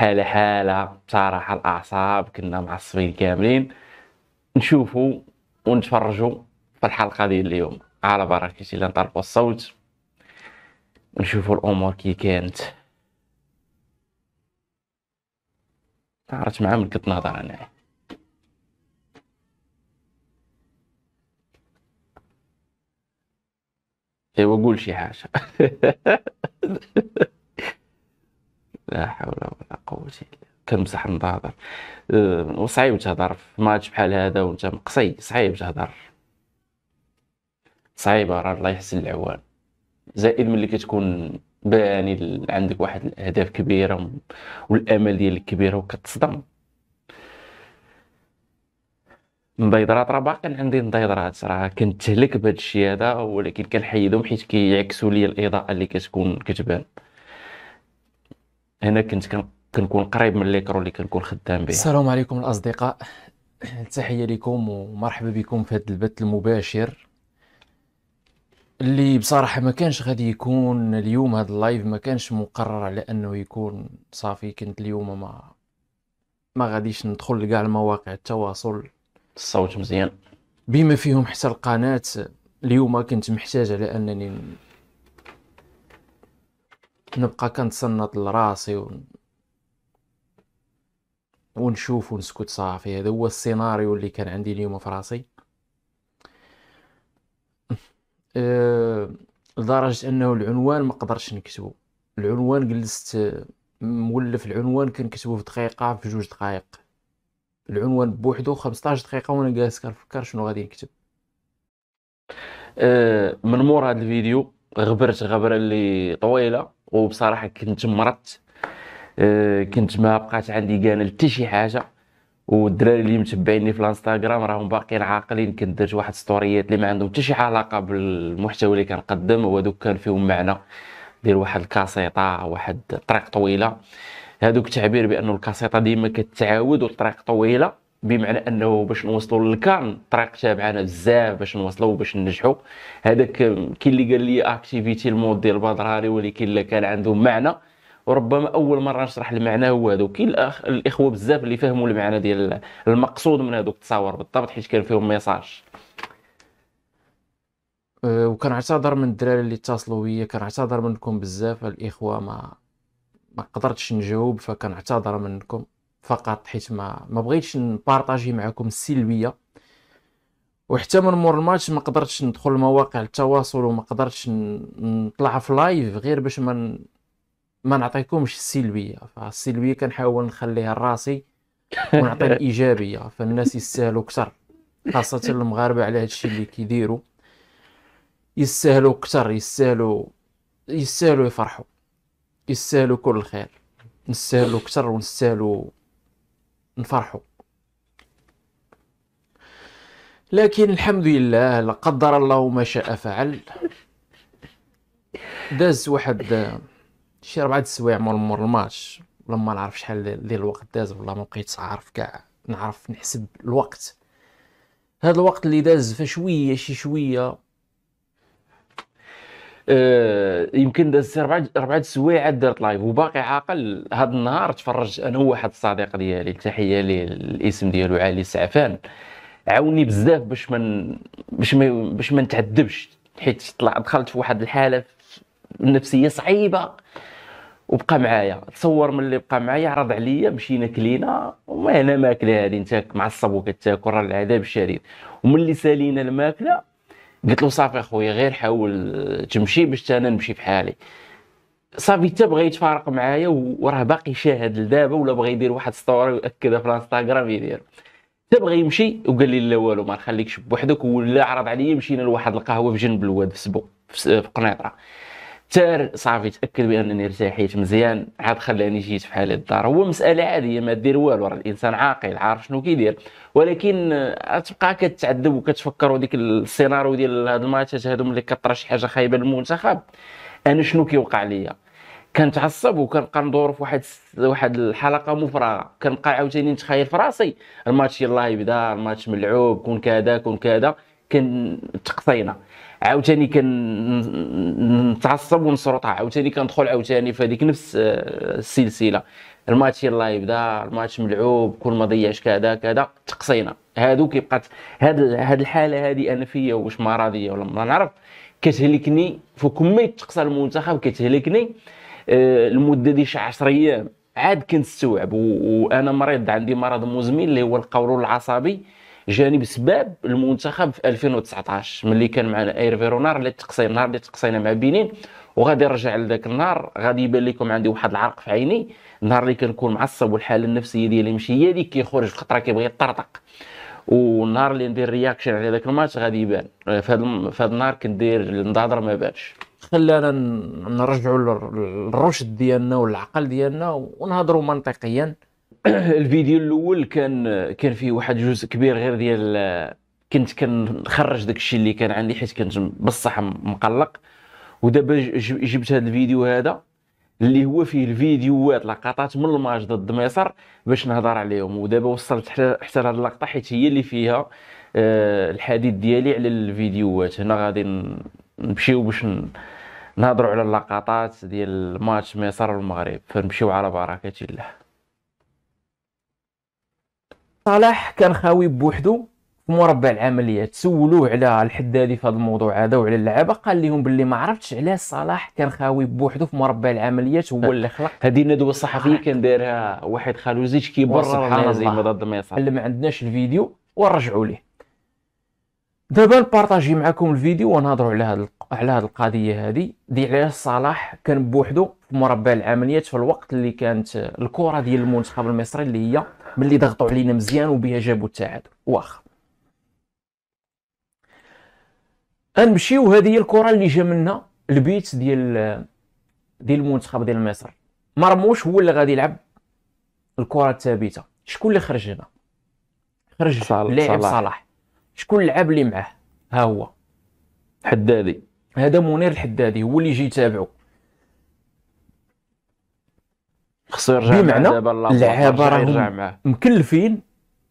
حالة حالة بصراحة الأعصاب كنا معصبين كاملين نشوفوا ونتفرجوا في الحلقة ديال اليوم على بركة الله نطربوا الصوت ونشوفوا الأمور كي كانت تعرفت معاه من كنت نهضر أنايا ايوا قول شي حاجه لا حول ولا قوه الا بالله كنمزح النظاظر وصعيب أه، تهضر في ماتش بحال هذا وانت مقصي صعيب تهضر صعيبه راه الله يحسن العوان زائد ملي كتكون باني عندك واحد الاهداف كبيره والامال ديالك كبيره وكتصدم النضيضرات راه باقي عندي نضيضرات راه كنتهلك بهذا الشيء هذا ولكن كنحيدهم حيت كيعكسوا لي الاضاءه اللي كتكون كتبان هنا كنت كنكون قريب من ليكرو اللي كنكون خدام به السلام عليكم الاصدقاء تحيه لكم ومرحبا بكم في هذا البث المباشر اللي بصراحه ما كانش غادي يكون اليوم هذا اللايف ما كانش مقرر على انه يكون صافي كنت اليوم ما ما غاديش ندخل لكاع المواقع التواصل الصوت مزيان بما فيهم حتى القناه اليوم كنت محتاج على انني نبقى كنتسنط لراسي و... ونشوف ونسكت صافي هذا هو السيناريو اللي كان عندي اليوم في راسي أه... لدرجه انه العنوان ما قدرش نكتبه العنوان جلست مولف العنوان كنكتبو في دقيقه في جوج دقائق العنوان بوحدو 15 دقيقه وانا جالس كنفكر شنو غادي نكتب أه من مور هذا الفيديو غبرت غبره اللي طويله وبصراحه كنت مرضت آه، كنت ما بقات عندي كان حتى شي حاجه والدراري اللي متبعيني في الانستغرام راهم باقيين عاقلين كنت درت واحد ستوريات اللي ما عندهم حتى شي علاقه بالمحتوى اللي كنقدم هو دوك كان فيهم معنى دير واحد الكاسيطه واحد طريق طويله هذوك تعبير بانه الكاسيطه ديما كتعاود والطريق طويله بمعنى انه باش نوصلوا للكان الطريق تابعنا بزاف باش نوصلوا وباش ننجحوا هذاك كاين اللي قال لي اكتيفيتي المود ديال البدراري ولكن اللي كان عنده معنى وربما اول مره نشرح المعنى هو هذا وكاين الاخوه بزاف اللي فهموا المعنى ديال المقصود من هذوك التصاور بالضبط حيت كان فيهم ميساج أه، وكنعتذر من الدراري اللي اتصلوا بيا كنعتذر منكم بزاف الاخوه ما ما قدرتش نجاوب فكنعتذر منكم فقط حيت ما ما بغيتش نبارطاجي معكم السلبيه وحتى من مور الماتش ما قدرتش ندخل مواقع التواصل وما قدرتش نطلع في لايف غير باش ما من... ما نعطيكمش السلبيه فالسلبيه كنحاول نخليها لراسي ونعطي الايجابيه فالناس يستاهلوا اكثر خاصه المغاربه على هادشي اللي كيديروا يستاهلوا اكثر يستاهلوا يستاهلوا يفرحوا يستاهلوا كل خير نستاهلوا اكثر ونستاهلوا نفرحوا لكن الحمد لله لا قدر الله ما شاء فعل داز واحد شي ربعة السوايع مور مور الماتش ولا ما نعرف شحال ديال الوقت داز والله ما بقيتش عارف كاع نعرف نحسب الوقت هذا الوقت اللي داز فشويه شي شويه آه يمكن دازت اربع اربع السوايع دارت لايف وباقي عاقل هذا النهار تفرجت انا وواحد الصديق ديالي تحيه ليه الاسم ديالو علي السعفان عاوني بزاف باش من باش ما باش ما نتعذبش حيت طلع دخلت في واحد الحاله نفسيه صعيبه وبقى معايا تصور من اللي بقى معايا عرض عليا مشينا كلينا وما هنا ماكله هذه انت معصب وكتاكل راه العذاب الشديد ومن اللي سالينا الماكله قلت له صافي خويا غير حاول تمشي باش انا نمشي بحالي صافي حتى بغى يتفارق معايا وراه باقي شاهد لدابا ولا بغى يدير واحد ستوري وياكدها في الانستغرام يدير حتى بغى يمشي وقال لي لا والو ما نخليكش بوحدك ولا عرض عليا مشينا لواحد القهوه في جنب الواد في سبو في قنيطره تار صافي تاكد بانني ارتاحيت مزيان عاد خلاني جيت في حاله الدار هو مساله عاديه ما دير والو راه الانسان عاقل عارف شنو كيدير ولكن آه، تبقى كتعذب وكتفكر وديك السيناريو ديال هاد الماتشات هادو ملي كطرا شي حاجه خايبه للمنتخب انا شنو كيوقع ليا كنتعصب وكنبقى ندور في واحد واحد الحلقه مفرغه كنبقى عاوتاني نتخيل في راسي الماتش يلاه يبدا الماتش ملعوب كون كذا كون كذا كنتقصينا عاوتاني كنتعصب ونسرطها عاوتاني كندخل عاوتاني في هذيك نفس آه، السلسله الماتش يلاه يبدا الماتش ملعوب كل ما ضيعش كذا كذا تقصينا هادو كيبقى هاد هاد الحاله هادي انا فيا واش مرضيه ولا ما نعرف كتهلكني فوق ما يتقصى المنتخب كتهلكني آه، المده دي شي 10 ايام عاد كنستوعب وانا مريض عندي مرض مزمن اللي هو القولون العصبي جاني بسباب المنتخب في 2019 ملي كان معنا اير فيرونار اللي تقصينا النهار اللي تقصينا مع بنين وغادي نرجع لذاك النهار غادي يبان لكم عندي واحد العرق في عيني النهار اللي كنكون معصب والحاله النفسيه ديالي ماشي هي اللي كيخرج الخطره كيبغي يطرطق والنهار اللي ندير رياكشن على ذاك الماتش غادي يبان آه، في هذا النهار كندير النظاظر ما بانش خلانا نرجعوا للرشد ديالنا والعقل ديالنا ونهضروا منطقيا الفيديو الاول كان كان فيه واحد جزء كبير غير ديال كنت كنخرج داك الشيء اللي كان عندي حيت كنت بصح مقلق ودابا جبت هذا الفيديو هذا اللي هو فيه الفيديوهات لقطات من الماتش ضد مصر باش نهضر عليهم ودابا وصلت حتى لهاد اللقطه حيت هي اللي فيها آه، الحديث ديالي على الفيديوهات هنا غادي نمشيو باش نهضروا على اللقطات ديال ماتش مصر والمغرب فنمشيو على بركه الله صلاح كان خاوي بوحدو في مربع العمليات سولوه على الحدادي في هذا الموضوع هذا وعلى اللعابه قال لهم باللي ما عرفتش علاش صلاح كان خاوي بوحدو في مربع العمليات هو اللي خلق هذه الندوه الصحفيه كان دارها واحد خالوزيج كيبرر زعما ضد الميصر اللي ما عندناش الفيديو ونرجعوا ليه دابا نبارطاجي معكم الفيديو ونهضروا على هاد على هذه القضيه هذه دي علاش صلاح كان بوحدو في مربع العمليات في الوقت اللي كانت الكره ديال المنتخب المصري اللي هي ملي ضغطوا علينا مزيان وبها جابوا التعادل واخا غنمشيو هذه هي الكره اللي جا منا البيت ديال ديال المنتخب ديال مصر مرموش هو اللي غادي يلعب الكره الثابته شكون اللي خرج هنا خرج لاعب صلاح. شكون اللعب اللي معاه ها هو حدادي هذا منير الحدادي هو اللي يجي يتابعه خصو يرجع بمعنى اللعابه راهم مكلفين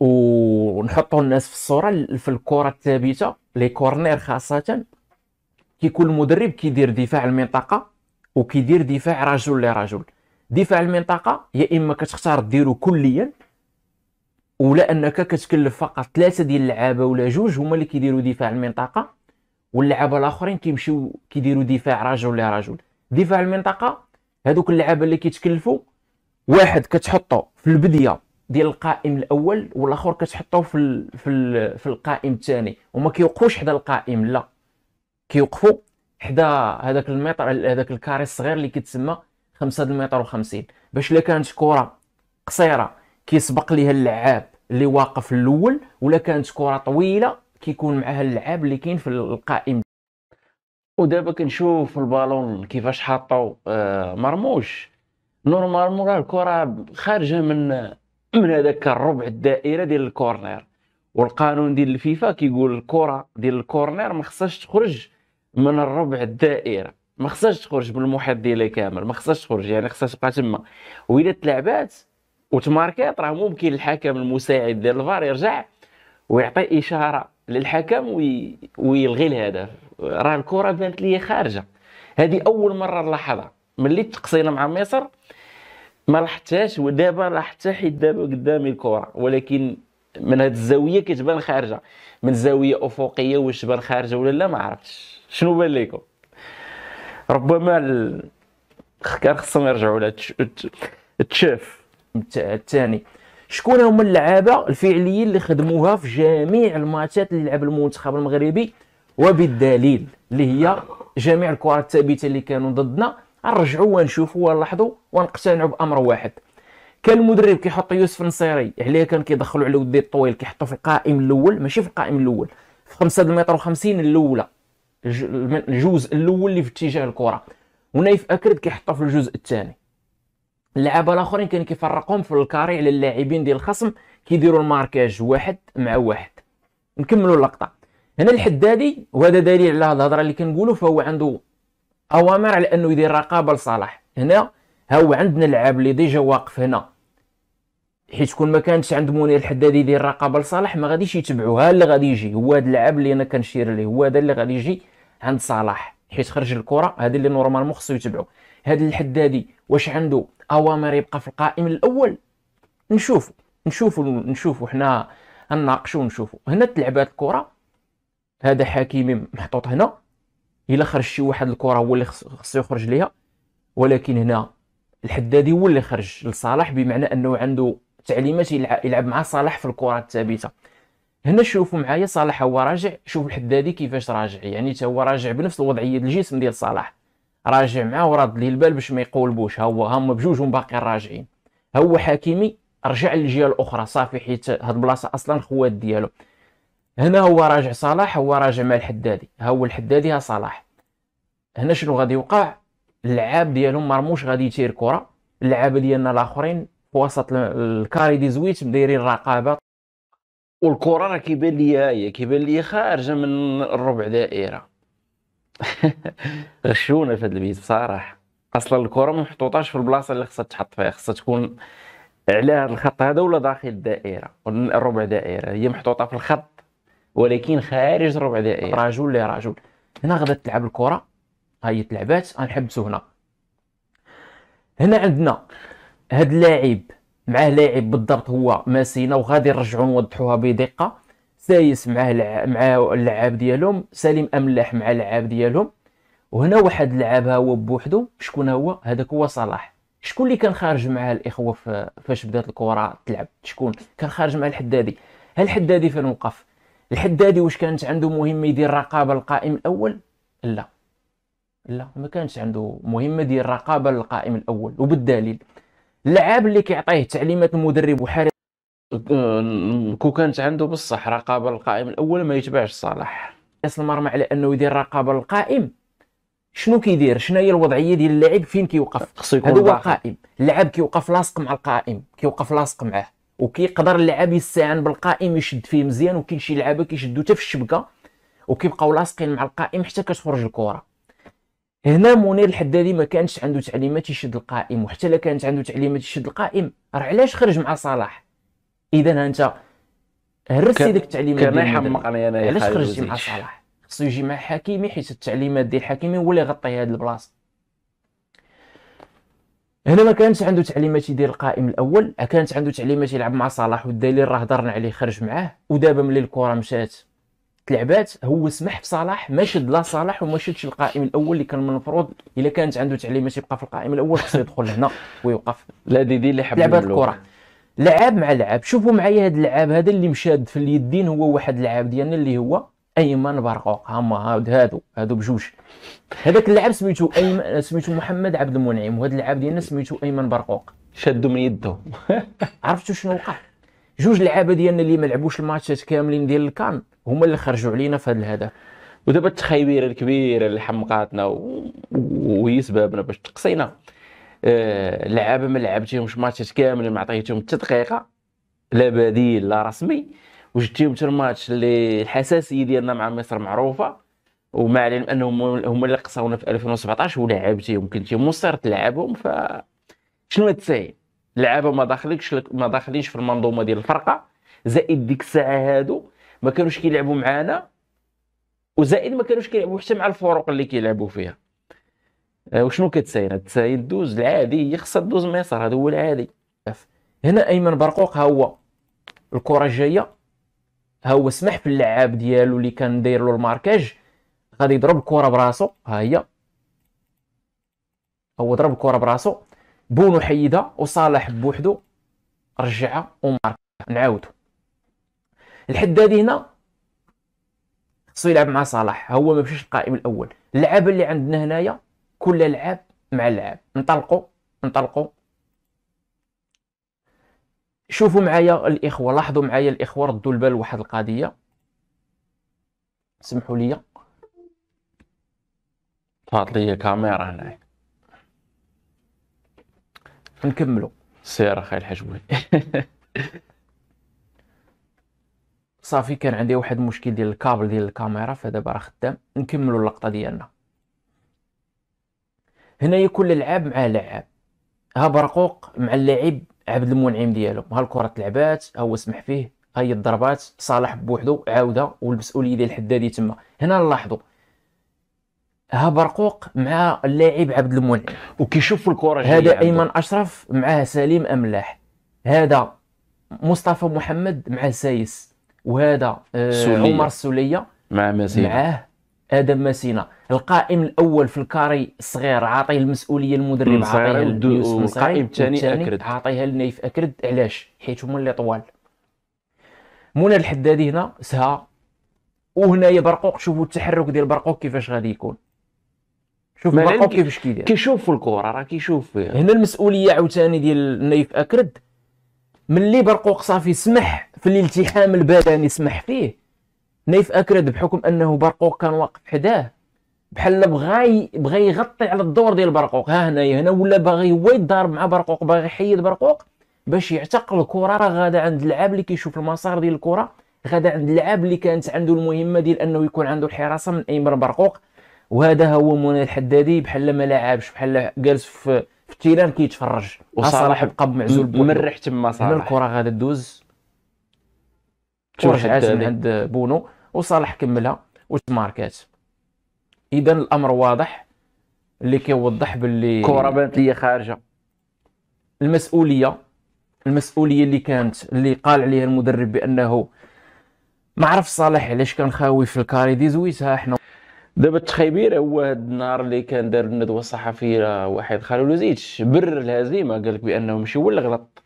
ونحطوا الناس في الصوره في الكره الثابته لي كورنير خاصه كيكون المدرب كيدير دفاع المنطقه وكيدير دفاع رجل لرجل دفاع المنطقه يا اما كتختار ديرو كليا ولا انك كتكلف فقط ثلاثه ديال اللعابه ولا جوج هما اللي كيديروا دفاع المنطقه واللعابه الاخرين كيمشيو كيديروا دفاع رجل لرجل دفاع المنطقه هذوك اللعابه اللي كيتكلفوا واحد كتحطه في البديه ديال القائم الاول والاخر كتحطه في الـ في الـ في القائم الثاني وما كيوقفوش حدا القائم لا كيوقفوا حدا هذاك المتر هذاك الكاري الصغير اللي كيتسمى 5 المتر و50 باش الا كانت كره قصيره كيسبق ليها اللعاب اللي واقف الاول ولا كانت كره طويله كيكون معها اللعاب اللي كاين في القائم ودابا كنشوف البالون كيفاش حاطو آه، مرموش نورمالمون راه الكره خارجه من من هذاك الربع الدائره ديال الكورنير والقانون ديال الفيفا كيقول الكره ديال الكورنير ما خصهاش تخرج من الربع الدائره ما خصهاش تخرج المحيط ديالها كامل ما خصهاش تخرج يعني خصها تبقى تما واذا تلعبات وتماركات راه ممكن الحكم المساعد ديال الفار يرجع ويعطي اشاره للحكم وي... ويلغي الهدف راه الكره بانت لي خارجه هذه اول مره نلاحظها ملي تقصينا مع مصر ما لاحظتهاش ودابا لاحظتها حيت دابا قدامي الكره ولكن من هذه الزاويه كتبان خارجه من زاويه افقيه واش تبان خارجه ولا لا ما عرفتش شنو بان لكم ربما ال... كان خصهم يرجعوا لها تشاف الثاني شكون هما اللعابه الفعليين اللي خدموها في جميع الماتشات اللي لعب المنتخب المغربي وبالدليل اللي هي جميع الكرات الثابته اللي كانوا ضدنا نرجعوا ونشوفوا ونلاحظوا ونقتنعوا بامر واحد كان المدرب كيحط يوسف النصيري عليه كان كيدخلوا على ودي الطويل كيحطوا في القائم الاول ماشي في القائم الاول في 5 متر و50 الاولى الجزء الاول اللي في اتجاه الكره ونايف اكرد كيحطوا في الجزء الثاني اللعابه الاخرين كان كيفرقهم في الكاري على اللاعبين ديال الخصم كيديروا الماركاج واحد مع واحد نكملوا اللقطه هنا الحدادي وهذا دليل على هذه الهضره اللي كنقولوا فهو عنده اوامر على انه يدير رقابه لصلاح هنا ها هو عندنا العاب اللي ديجا واقف هنا حيت كون ما كانش عند منير الحداد يدير رقابه لصلاح ما غاديش يتبعو ها اللي غادي يجي هو هذا اللعاب اللي انا كنشير ليه هو هذا اللي غادي يجي عند صلاح حيت خرج الكره هذه اللي نورمالمون خصو يتبعو هذا الحدادي واش عنده اوامر يبقى في القائم الاول نشوفو نشوفو نشوفو حنا نناقشو ونشوفوا هنا تلعبات الكره هذا حكيمي محطوط هنا الا خرج شي واحد الكره هو اللي خصو يخرج ليها ولكن هنا الحدادي هو اللي خرج لصلاح بمعنى انه عنده تعليمات يلعب, مع صلاح في الكره الثابته هنا شوفوا معايا صلاح هو راجع شوف الحدادي كيفاش راجع يعني حتى هو راجع بنفس الوضعيه الجسم ديال صلاح راجع معاه وراد ليه البال باش ما يقولبوش ها هو هما بجوجهم باقي راجعين ها هو حكيمي رجع للجهه الاخرى صافي حيت هاد البلاصه اصلا خوات ديالو هنا هو راجع صلاح هو راجع مع الحدادي ها هو الحدادي ها صلاح هنا شنو غادي يوقع اللعاب ديالهم مرموش غادي يتير كره اللعابه ديالنا الاخرين في وسط الكاري دي زويت دايرين رقابه والكره راه كيبان ليا هي كيبان ليا خارجه من الربع دائره غشونا في هذا البيت بصراحه اصلا الكره ما محطوطاش في البلاصه اللي خصها تحط فيها خصها تكون على الخط هذا ولا داخل الدائره الربع دائره هي محطوطه في الخط ولكن خارج ربع دقائق رجل لرجل هنا غدا تلعب الكره هي تلعبات غنحبسو هنا هنا عندنا هاد اللاعب معاه لاعب بالضبط هو ماسينا وغادي نرجعو نوضحوها بدقه سايس معاه لع... معاه اللعاب ديالهم سليم املاح مع اللعاب ديالهم وهنا واحد اللعاب ها هو بوحدو شكون هو هذاك هو صلاح شكون اللي كان خارج معاه الاخوه فاش بدات الكره تلعب شكون كان خارج مع الحدادي هل الحدادي فين وقف الحدادي واش كانت عنده مهمه يدير رقابه القائم الاول لا لا ما كانش عنده مهمه ديال الرقابه للقائم الاول وبالدليل اللعاب اللي كيعطيه تعليمات المدرب وحارس كو كانت عنده بصح رقابه للقائم الاول ما يتبعش صلاح راس المرمى على انه يدير رقابه للقائم شنو كيدير شنو هي الوضعيه ديال اللاعب فين كيوقف خصو يكون هذا هو القائم اللاعب كيوقف لاصق مع القائم كيوقف لاصق معاه وكيقدر اللاعب يستعان بالقائم يشد فيه مزيان وكاين شي لعابه كيشدو حتى في الشبكه وكيبقاو لاصقين مع القائم حتى كتخرج الكره هنا منير الحدادي ما كانش عنده تعليمات يشد القائم وحتى لا كانت عنده تعليمات يشد القائم راه علاش خرج مع صلاح اذا انت هرستي ديك التعليمات كان يحمقني انا علاش خرجتي مع صلاح خصو يجي مع حكيمي حيت التعليمات ديال حكيمي هو اللي غطي هاد البلاصه هنا ما كانش عنده تعليمات يدير القائم الاول أه كانت عنده تعليمات يلعب مع صلاح والدليل راه هضرنا عليه خرج معاه ودابا ملي الكره مشات تلعبات هو سمح بصلاح ما شد لا صلاح وما شدش القائم الاول اللي كان من المفروض الا كانت عنده تعليمات يبقى في القائم الاول خصو يدخل هنا ويوقف لا دي دي اللي حب لعبات الكره لعاب مع لعاب شوفوا معايا هذا اللعاب هذا اللي مشاد في اليدين هو واحد اللعاب ديالنا اللي هو ايمن برقوق هما هاد هادو هادو بجوج هذاك اللاعب سميتو ايمن سميتو محمد عبد المنعم وهذا اللاعب ديالنا سميتو ايمن برقوق شادو من يده عرفتوا شنو وقع جوج لعابه ديالنا اللي ما لعبوش الماتشات كاملين ديال الكان هما اللي خرجوا علينا في هذا الهدف ودابا التخيبيره الكبيره اللي حمقاتنا وهي سببنا باش تقصينا آه لعابه ما لعبتيهمش ماتشات كاملين ما عطيتهم حتى دقيقه لا بديل لا رسمي وجدتيهم حتى ماتش اللي الحساسيه ديالنا مع مصر معروفه ومع العلم انهم هما اللي قصاونا في 2017 ولعبتيهم كنتي مصر تلعبهم ف شنو تساهل لعابه ما داخلكش ما داخلينش في المنظومه ديال الفرقه زائد ديك الساعه هادو ما كانوش كيلعبوا معانا وزائد ما كانوش كيلعبوا حتى مع الفرق اللي كيلعبوا فيها آه، وشنو كتساين تساين دوز العادي هي دوز مصر هذا هو العادي هنا ايمن برقوق ها هو الكره الجايه ها هو سمح في اللعاب ديالو اللي كان داير له الماركاج غادي يضرب الكره براسو ها هي هو ضرب الكره براسو بونو حيدها وصالح بوحدو رجعها وماركا نعاودو الحداد هنا خصو يلعب مع صلاح هو ما مشاش القائم الاول اللعابه اللي عندنا هنايا كل لعاب مع لعاب نطلقوا نطلقوا شوفوا معايا الاخوه لاحظوا معايا الاخوه ردوا البال واحد القضيه سمحوا لي طلعت لي كاميرا هنا نكملوا سير اخي الحجوي صافي كان عندي واحد المشكل ديال الكابل ديال الكاميرا فدابا راه خدام نكملوا اللقطه ديالنا هنايا كل لعاب مع لعاب ها برقوق مع اللاعب عبد المنعم ديالو ها الكره تلعبات ها هو سمح فيه ها هي الضربات صالح بوحدو عاوده والمسؤوليه ديال الحدادي تما هنا نلاحظوا ها برقوق مع اللاعب عبد المنعم وكيشوف الكره هذا ايمن اشرف معاه سليم املاح هذا مصطفى محمد مع سايس وهذا آه، عمر السوليه مع مسيح معاه ادم ماسينا القائم الاول في الكاري الصغير عاطيه المسؤوليه المدرب عاطيها القائم الثاني اكرد عاطيها لنايف اكرد علاش حيت هما اللي طوال منى الحدادي هنا سها وهنايا برقوق شوفوا التحرك ديال برقوق كيفاش غادي يكون شوف برقوق كيفاش كيدير كيشوف الكره راه كيشوف فيها هنا المسؤوليه عاوتاني ديال نايف اكرد ملي برقوق صافي سمح في الالتحام البدني سمح فيه نايف اكرد بحكم انه برقوق كان واقف حداه بحال بغا بغا يغطي على الدور ديال برقوق ها هنايا هنا ولا باغي هو يضارب مع برقوق باغي يحيد برقوق باش يعتقل الكره راه غادا عند اللاعب اللي كيشوف المسار ديال الكره غادا عند اللاعب اللي كانت عنده المهمه ديال انه يكون عنده الحراسه من ايمن برقوق وهذا هو منى الحدادي بحال ما لعبش بحال جالس في في التيران كيتفرج وصراحه بقى معزول مرح تما صراحه الكره غادا دوز ترجعات من عند بونو وصالح كملها وتماركات اذا الامر واضح اللي كيوضح باللي كره بانت لي خارجه المسؤوليه المسؤوليه اللي كانت اللي قال عليها المدرب بانه ما عرف صالح علاش كان خاوي في الكاري دي زويتها حنا دابا التخيبير هو هاد النهار اللي كان دار الندوه الصحفيه واحد خالو لوزيتش برر الهزيمه قال لك بانه ماشي هو اللي غلط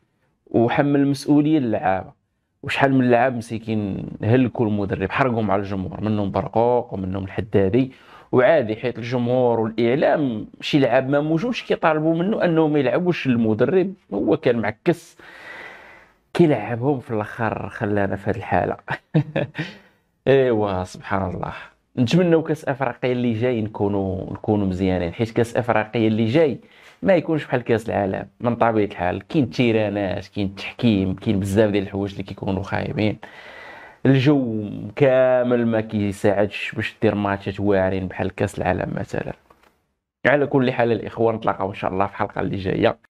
وحمل المسؤوليه للعابه وشحال من لعاب مسيكين هلكوا المدرب حرقوا مع الجمهور منهم برقوق ومنهم الحدادي وعادي حيت الجمهور والاعلام شي لعاب ما موجودش كيطالبوا منه انه ما يلعبوش المدرب هو كان معكس كيلعبهم في الاخر خلانا في هذه الحاله ايوا سبحان الله نتمنوا كاس افريقيا اللي جاي نكونوا نكونوا مزيانين حيت كاس افريقيا اللي جاي ما يكونش بحال كاس العالم من طبيعه الحال كاين تيرانات كاين التحكيم كاين بزاف ديال الحوايج اللي كيكونوا خايبين الجو كامل ما كيساعدش باش دير ماتشات واعرين بحال كاس العالم مثلا على كل حال الاخوان نتلاقاو ان شاء الله في الحلقه اللي جايه